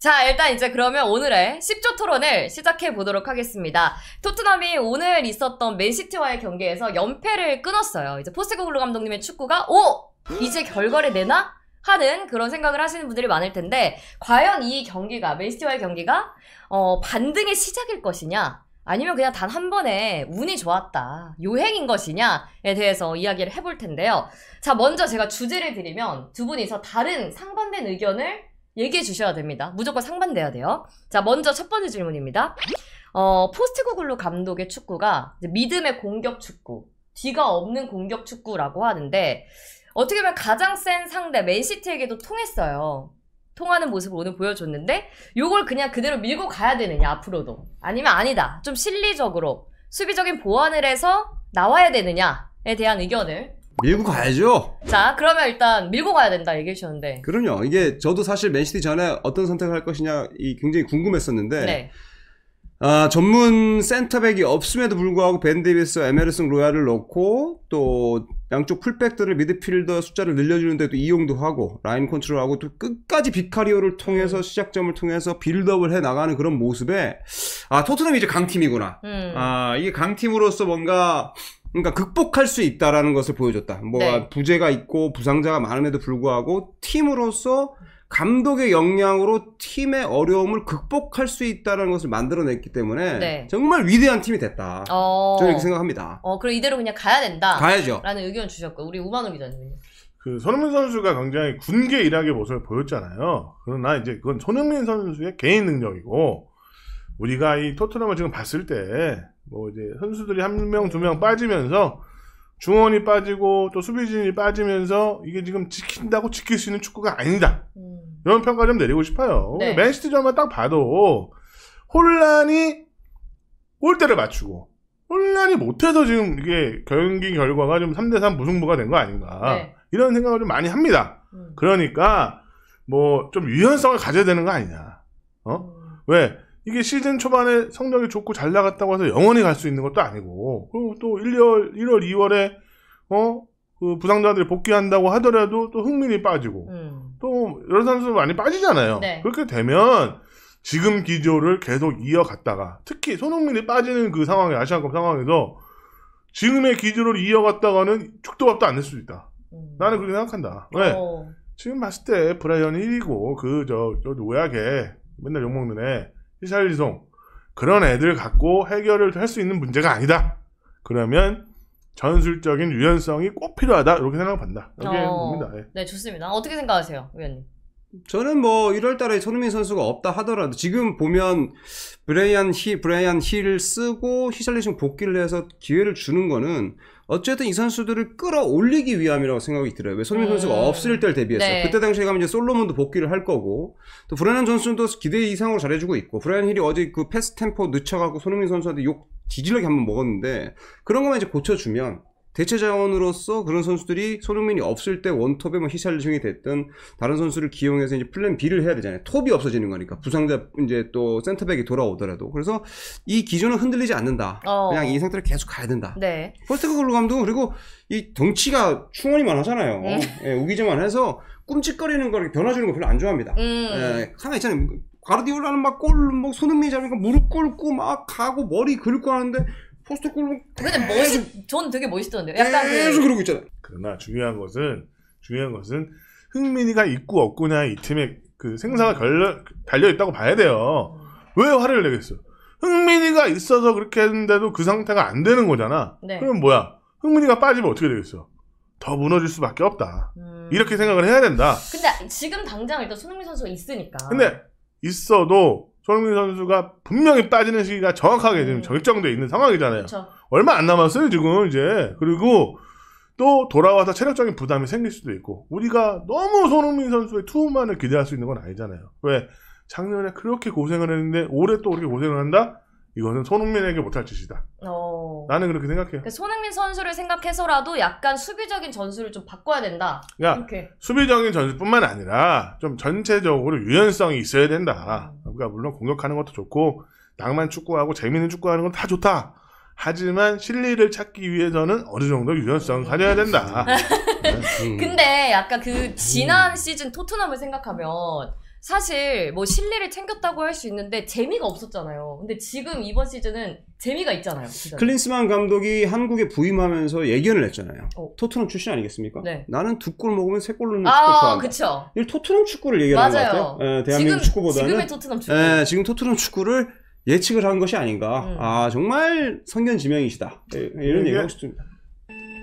자, 일단 이제 그러면 오늘의 10조 토론을 시작해 보도록 하겠습니다. 토트넘이 오늘 있었던 맨시티와의 경기에서 연패를 끊었어요. 이제 포스코글로 감독님의 축구가 오! 이제 결과를 내나? 하는 그런 생각을 하시는 분들이 많을 텐데 과연 이 경기가 맨시티와의 경기가 어, 반등의 시작일 것이냐 아니면 그냥 단 한 번에 운이 좋았다, 요행인 것이냐에 대해서 이야기를 해볼 텐데요. 자, 먼저 제가 주제를 드리면 두 분이서 다른 상반된 의견을 얘기해 주셔야 됩니다. 무조건 상반돼야 돼요. 자, 먼저 첫 번째 질문입니다. 어, 포스트코글루 감독의 축구가 믿음의 공격 축구, 뒤가 없는 공격 축구라고 하는데 어떻게 보면 가장 센 상대 맨시티에게도 통했어요. 통하는 모습을 오늘 보여줬는데 이걸 그냥 그대로 밀고 가야 되느냐 앞으로도 아니면 아니다 좀 실리적으로 수비적인 보완을 해서 나와야 되느냐에 대한 의견을 밀고 가야죠. 자, 그러면 일단 밀고 가야 된다 얘기해 주셨는데. 그럼요. 이게 저도 사실 맨시티 전에 어떤 선택을 할 것이냐 이 굉장히 궁금했었는데 네. 아, 전문 센터백이 없음에도 불구하고 벤데비스, 에메르슨, 로얄을 넣고 또 양쪽 풀백들을 미드필더 숫자를 늘려주는데 도 이용도 하고 라인 컨트롤하고 또 끝까지 비카리오를 통해서 음. 시작점을 통해서 빌드업을 해 나가는 그런 모습에 아 토트넘이 이제 강팀이구나. 음. 아 이게 강팀으로서 뭔가 그러니까 극복할 수 있다라는 것을 보여줬다. 뭐 네. 부재가 있고 부상자가 많음에도 불구하고 팀으로서 감독의 역량으로 팀의 어려움을 극복할 수 있다는 것을 만들어냈기 때문에 네. 정말 위대한 팀이 됐다. 어... 저는 이렇게 생각합니다. 어, 그럼 이대로 그냥 가야 된다. 가야죠. 라는 의견 주셨고 우리 우만호 기자님은요. 그 손흥민 선수가 굉장히 군계 일학의 모습을 보였잖아요. 그러나 이제 그건 손흥민 선수의 개인 능력이고 우리가 이 토트넘을 지금 봤을 때뭐 이제 선수들이 한 명, 두 명 빠지면서 중원이 빠지고 또 수비진이 빠지면서 이게 지금 지킨다고 지킬 수 있는 축구가 아니다. 음. 이런 평가 좀 내리고 싶어요. 네. 맨시티전만 딱 봐도 혼란이 골대를 맞추고 혼란이 못해서 지금 이게 경기 결과가 좀 3대 3 무승부가 된 거 아닌가. 네. 이런 생각을 좀 많이 합니다. 음. 그러니까 뭐 좀 유연성을 가져야 되는 거 아니냐. 어? 음. 왜? 이게 시즌 초반에 성적이 좋고 잘 나갔다고 해서 영원히 갈 수 있는 것도 아니고 그리고 또 1월 1월 2월에 어그 부상자들이 복귀한다고 하더라도 또 흥민이 빠지고 음. 또 여러 선수 많이 빠지잖아요. 네. 그렇게 되면 지금 기조를 계속 이어갔다가 특히 손흥민이 빠지는 그 상황에 아시안컵 상황에서 지금의 기조를 이어갔다가는 축도밥도 안될 수도 있다. 음. 나는 그렇게 생각한다. 왜? 어. 지금 봤을 때 브라이언 1위고 그 저저 노약에 맨날 욕먹는 애 히샬리송 그런 애들 갖고 해결을 할 수 있는 문제가 아니다. 그러면 전술적인 유연성이 꼭 필요하다 이렇게 생각한다. 이게 어... 봅니다. 예. 네 좋습니다. 어떻게 생각하세요, 위원님? 저는 뭐 1월 달에 손흥민 선수가 없다 하더라도 지금 보면 브레이안 힐, 브레이안 힐 쓰고 히샬리슨 복귀를 해서 기회를 주는 거는 어쨌든 이 선수들을 끌어올리기 위함이라고 생각이 들어요. 왜 손흥민 음. 선수가 없을 때를 대비해서 네. 그때 당시에 가면 이제 솔로몬도 복귀를 할 거고 또 브레이안 존슨도 기대 이상으로 잘해주고 있고 브레이안 힐이 어제 그 패스 템포 늦춰가고 손흥민 선수한테 욕 뒤질러게 한번 먹었는데 그런 거만 이제 고쳐주면 대체 자원으로서 그런 선수들이 손흥민이 없을 때 원톱에 뭐히샬리이 됐든 다른 선수를 기용해서 이제 플랜 B를 해야 되잖아요. 톱이 없어지는 거니까 부상자 이제 또 센터백이 돌아오더라도 그래서 이 기준은 흔들리지 않는다. 어. 그냥 이 상태로 계속 가야 된다. 네. 퍼스트그 글로 감독 그리고 이 덩치가 충원이만 하잖아요. 음. 예, 우기지만 해서 꿈칫거리는 걸 변화 주는 거 별로 안 좋아합니다. 음. 예, 하나 있잖아요. 뭐, 과르디올라는 막 골, 뭐 손흥민이 잡으니까 무릎 꿇고 막 가고 머리 긁고 하는데 포스트콜로 근데 멋있 전 되게 멋있던데 요 약간 계속 그... 그러고 있잖아 그러나 중요한 것은 중요한 것은 흥민이가 있고 없고냐이 팀의 그 생사가 걸려, 달려 있다고 봐야 돼요 왜 화를 내겠어 흥민이가 있어서 그렇게 했는데도 그 상태가 안 되는 거잖아 네. 그럼 뭐야 흥민이가 빠지면 어떻게 되겠어 더 무너질 수밖에 없다 음... 이렇게 생각을 해야 된다 근데 지금 당장 일단 손흥민 선수가 있으니까 근데 있어도 손흥민 선수가 분명히 빠지는 시기가 정확하게 지금 음. 결정되어 있는 상황이잖아요. 그쵸. 얼마 안 남았어요 지금 이제 그리고 또 돌아와서 체력적인 부담이 생길 수도 있고 우리가 너무 손흥민 선수의 투우만을 기대할 수 있는 건 아니잖아요. 왜 작년에 그렇게 고생을 했는데 올해 또 그렇게 고생을 한다? 이거는 손흥민에게 못할 짓이다. 어. 나는 그렇게 생각해요. 그러니까 손흥민 선수를 생각해서라도 약간 수비적인 전술을 좀 바꿔야 된다. 그러니까 이렇게. 수비적인 전술뿐만 아니라 좀 전체적으로 유연성이 있어야 된다. 음. 그러니까 물론 공격하는 것도 좋고 낭만 축구하고 재밌는 축구하는 건 다 좋다. 하지만 실리를 찾기 위해서는 어느 정도 유연성을 가져야 된다. 네. 음. 근데 약간 그 지난 음. 시즌 토트넘을 생각하면 사실 뭐 실리를 챙겼다고 할 수 있는데 재미가 없었잖아요. 근데 지금 이번 시즌은 재미가 있잖아요. 진짜. 그 클린스만 감독이 한국에 부임하면서 예견을 했잖아요. 어. 토트넘 출신 아니겠습니까? 네. 나는 두 골 먹으면 세 골 넣는 축구 아, 좋아한다. 그쵸. 토트넘 축구를 얘기하는 맞아요. 것 같아요. 예, 대한민국 지금, 축구보다는 지금의 토트넘 축구. 예, 지금 토트넘 축구를 예측을 한 것이 아닌가. 음. 아 정말 선견지명이시다 예, 이런 얘기하고 싶습니다.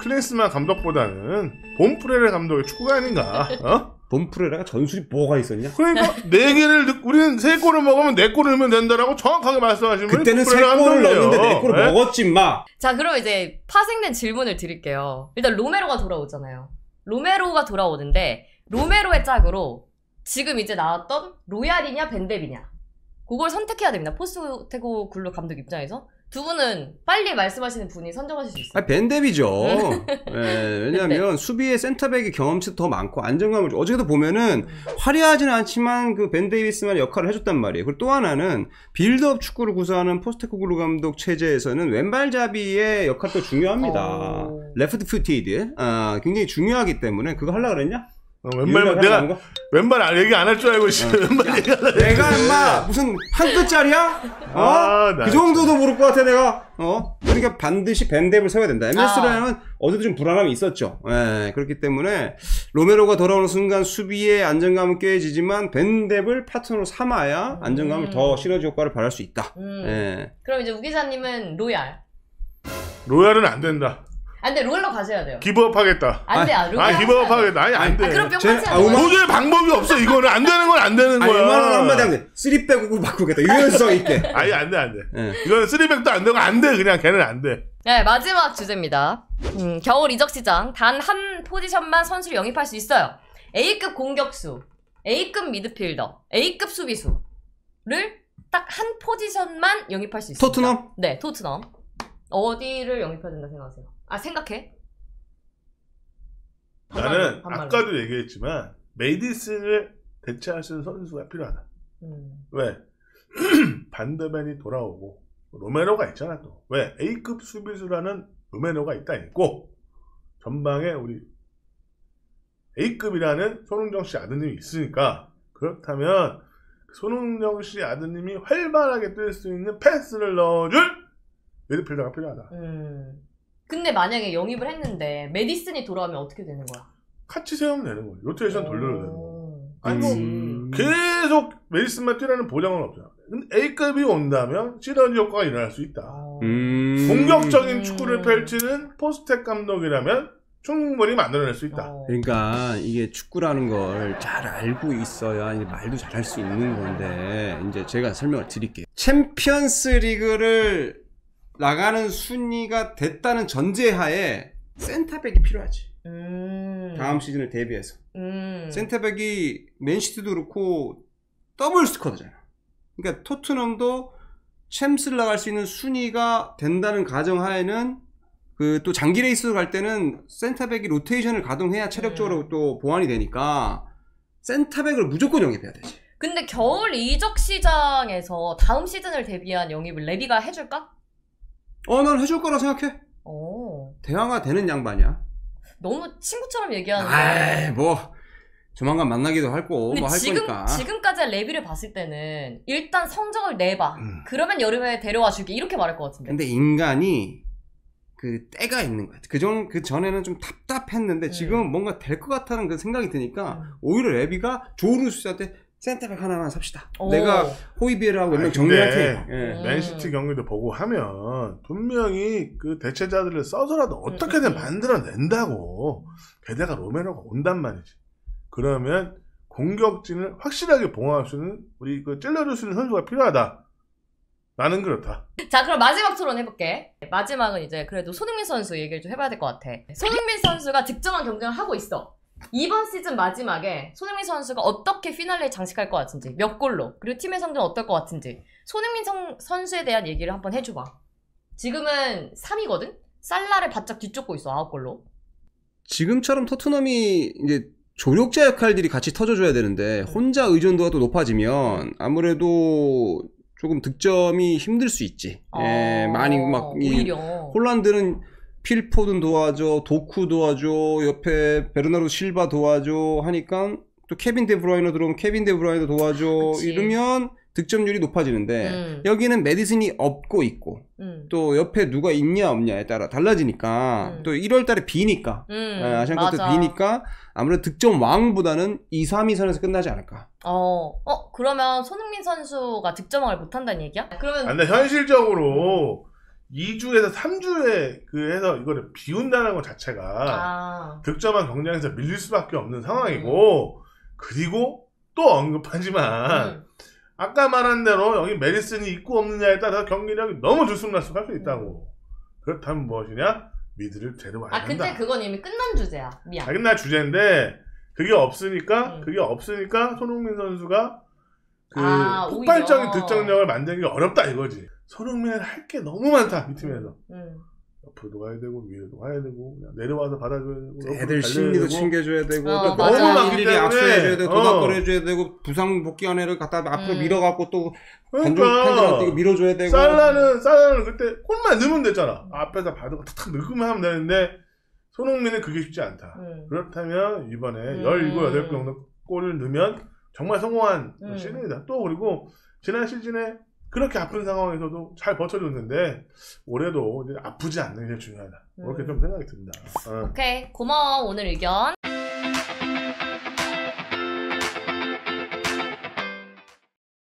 클린스만 감독보다는 본프레레 감독의 축구가 아닌가. 어? 범프레라가 전술이 뭐가 있었냐? 그러니까 네 개를 우리는 세 골을 먹으면 네 골을 넣으면 된다라고 정확하게 말씀하시는 분이 그때는 세 골을 넣었는데 네 골을 네? 먹었지 마. 자 그럼 이제 파생된 질문을 드릴게요. 일단 로메로가 돌아오잖아요. 로메로가 돌아오는데 로메로의 짝으로 지금 이제 나왔던 로얄이냐 벤데비냐 그걸 선택해야 됩니다. 포스테고 굴루 감독 입장에서 두 분은 빨리 말씀하시는 분이 선정하실 수 있어요. 아, 벤데비죠. 음. 예, 네, 왜냐하면 수비의 센터백의 경험치도 더 많고 안정감을 주... 어제도 보면은 음. 화려하지는 않지만 그 벤데이비스만 역할을 해줬단 말이에요. 그리고 또 하나는 빌드업 축구를 구사하는 포스테코글루 감독 체제에서는 왼발잡이의 역할도 중요합니다. 어. 레프트 퓨티드 아, 굉장히 중요하기 때문에 그거 하려 고 그랬냐? 어, 웬만하면 뭐 내가 웬만 안 얘기 안 할 줄 알고 있어. 웬만 얘기 안 내가 인마 무슨 한 끗짜리야 아, 어? 아, 그 정도도 모를 것 같아 내가. 어? 그러니까 반드시 밴드앱을 세워야 된다. MS라는 아. 어제도 좀 불안함이 있었죠. 예, 그렇기 때문에 로메로가 돌아오는 순간 수비의 안정감은 깨지지만 밴드앱을 파트너로 삼아야 안정감을 음. 더 시너지 효과를 발할 수 있다. 음. 예. 그럼 이제 우 기자님은 로얄. 로얄은 안 된다. 안돼 아, 롤러 가셔야 돼요. 기부업 하겠다. 안돼 아 기부업 하겠다. 아니 안돼. 아, 그럼 뿅 아, 오만... 도저히 방법이 없어. 이거는 안 되는 건 안 되는 거야. 아만원 한마디 하면 쓰리백으로 바꾸겠다. 유연성 있게. 아니 안돼 안돼. 네. 예. 이거는 쓰리백도 안 되고 안돼 그냥 걔는 안 돼. 네 마지막 주제입니다. 음, 겨울 이적 시장 단 한 포지션만 선수를 영입할 수 있어요. A급 공격수, A급 미드필더, A급 수비수를 딱 한 포지션만 영입할 수 있어요. 토트넘? 네, 토트넘. 어디를 영입해야 된다 생각하세요? 아 생각해? 나는 반말로. 아까도 얘기했지만 메디슨을 대체할 수 있는 선수가 필요하다. 음. 왜? 반더맨이 돌아오고 로메로가 있잖아 또. 왜? A급 수비수라는 로메로가 있다 있고 전방에 우리 A급이라는 손흥정 씨 아드님이 있으니까 그렇다면 그 손흥정 씨 아드님이 활발하게 뛸 수 있는 패스를 넣어줄 미드필더가 필요하다. 음. 근데 만약에 영입을 했는데 메디슨이 돌아오면 어떻게 되는 거야? 같이 세우면 되는 거야 로테이션 돌려야 되는 거. 야 아니 뭐 음. 계속 메디슨만 뛰라는 보장은 없잖아. 근데 A급이 온다면 시너 효과가 일어날 수 있다. 아. 음. 공격적인 음. 축구를 펼치는 포스텍 감독이라면 충분히 만들어낼 수 있다. 어. 그러니까 이게 축구라는 걸 잘 알고 있어야 이제 말도 잘 할 수 있는 건데 이제 제가 설명을 드릴게요. 챔피언스 리그를 나가는 순위가 됐다는 전제하에 센터백이 필요하지. 음. 다음 시즌을 대비해서. 음. 센터백이 맨시티도 그렇고 더블 스쿼드잖아. 그러니까 토트넘도 챔스를 나갈 수 있는 순위가 된다는 가정하에는 그 또 장기 레이스 로갈 때는 센터백이 로테이션을 가동해야 체력적으로 음. 또 보완이 되니까 센터백을 무조건 영입해야 되지. 근데 겨울 이적 시장에서 다음 시즌을 대비한 영입을 레비가 해줄까? 어, 난 해줄 거라 생각해. 오. 어. 대화가 되는 양반이야. 너무 친구처럼 얘기하는데. 아이, 뭐. 조만간 만나기도 뭐 할 거고 뭐할 지금, 거니까. 지금까지의 레비를 봤을 때는 일단 성적을 내봐. 음. 그러면 여름에 데려와 줄게. 이렇게 말할 것 같은데. 근데 인간이 그 때가 있는 거야. 그전 그 전에는 좀 답답했는데 음. 지금 은 뭔가 될 것 같다는 그 생각이 드니까 음. 오히려 레비가 조르수한테 센터백 하나만 삽시다. 오. 내가 호이비에르고 몇명 정리할 테 예. 음. 맨시티 경기도 보고 하면 분명히 그 대체자들을 써서라도 어떻게든 음, 음, 만들어낸다고. 게다가 로메로가 온단 말이지. 그러면 공격진을 확실하게 봉합할 수 있는 우리 그 찔러줄 수 있는 선수가 필요하다. 나는 그렇다. 자, 그럼 마지막 토론 해볼게. 마지막은 이제 그래도 손흥민 선수 얘기를 좀 해봐야 될 것 같아. 손흥민 선수가 득점한 경쟁을 하고 있어. 이번 시즌 마지막에 손흥민 선수가 어떻게 피날레에 장식할 것 같은지 몇 골로 그리고 팀의 성적 어떨 것 같은지 손흥민 성, 선수에 대한 얘기를 한번 해줘봐. 지금은 3위거든. 살라를 바짝 뒤쫓고 있어 9 골로. 지금처럼 토트넘이 이제 조력자 역할들이 같이 터져줘야 되는데 음. 혼자 의존도가 또 높아지면 아무래도 조금 득점이 힘들 수 있지. 아, 예, 어, 많이 막 오히려 이, 홀란드는 필포든 도와줘, 도쿠 도와줘, 옆에 베르나르 실바 도와줘 하니까 또 케빈 데브라이너 들어오면 케빈 데브라이너 도와줘 그치. 이러면 득점률이 높아지는데 음. 여기는 메디슨이 없고 있고 음. 또 옆에 누가 있냐 없냐에 따라 달라지니까 음. 또 1월달에 비니까 음. 예, 아시안컵 때 비니까 아무래도 득점 왕보다는 2, 3위 선에서 끝나지 않을까. 어, 어 그러면 손흥민 선수가 득점왕을 못한다는 얘기야? 그러면 근데 현실적으로 2주에서 3주에 그 해서 이거를 비운다는 것 자체가 아. 득점한 경량에서 밀릴 수밖에 없는 상황이고 음. 그리고 또 언급하지만 음. 아까 말한 대로 여기 메리슨이 있고 없느냐에 따라서 경기력이 너무 들쑥날쑥할 수 있다고 그렇다면 무엇이냐 미드를 데려와야 아, 된다. 아 근데 그건 이미 끝난 주제야. 미안. 아, 끝난 주제인데 그게 없으니까 음. 그게 없으니까 손흥민 선수가 그 아, 폭발적인 오히려. 득점력을 만들기 어렵다 이거지. 손흥민은 할게 너무 많다 이 팀에서. 음. 음. 옆으로도 가야 되고 위로도 가야 되고 내려와서 받아줘야 되고 애들 심리도 챙겨줘야 되고 어, 너무 많기 때문에 악수해줘야 되고 어. 도닥거려 줘야 되고 부상 복귀 연애를 갖다 음. 앞으로 밀어갖고 또 그러니까 팬들한테 밀어줘야 되고 살라는 살라는 그때 골만 넣으면 됐잖아 앞에서 받고 탁탁 넣으면 하면 되는데 손흥민은 그게 쉽지 않다 음. 그렇다면 이번에 음. 17, 1 8 정도 골을 넣으면 정말 성공한 음. 시즌이다. 또 그리고 지난 시즌에 그렇게 아픈 상황에서도 잘 버텨줬는데 올해도 아프지 않는 게 중요하다. 그렇게 음. 좀 생각이 듭니다. 어. 오케이 고마워 오늘 의견.